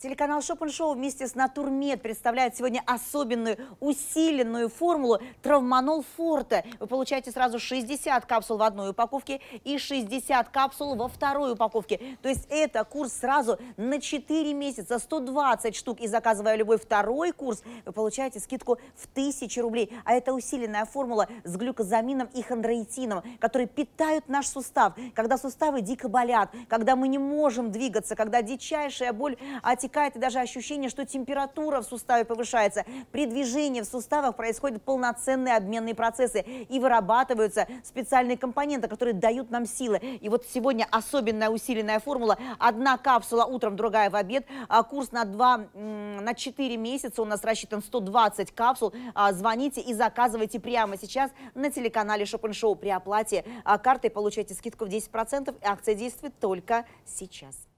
Телеканал Шопеншоу вместе с Натурмед представляет сегодня особенную усиленную формулу Травманол Форте. Вы получаете сразу 60 капсул в одной упаковке и 60 капсул во второй упаковке. То есть это курс сразу на 4 месяца, 120 штук. И заказывая любой второй курс, вы получаете скидку в 1000 рублей. А это усиленная формула с глюкозамином и хондроитином, которые питают наш сустав, когда суставы дико болят, когда мы не можем двигаться, когда дичайшая боль от отекает и даже ощущение, что температура в суставе повышается. При движении в суставах происходят полноценные обменные процессы и вырабатываются специальные компоненты, которые дают нам силы. И вот сегодня особенная усиленная формула. Одна капсула утром, другая в обед. А курс на 2, на 4 месяца у нас рассчитан 120 капсул. А звоните и заказывайте прямо сейчас на телеканале Шопеншоу при оплате а, картой. Получайте скидку в 10% и акция действует только сейчас.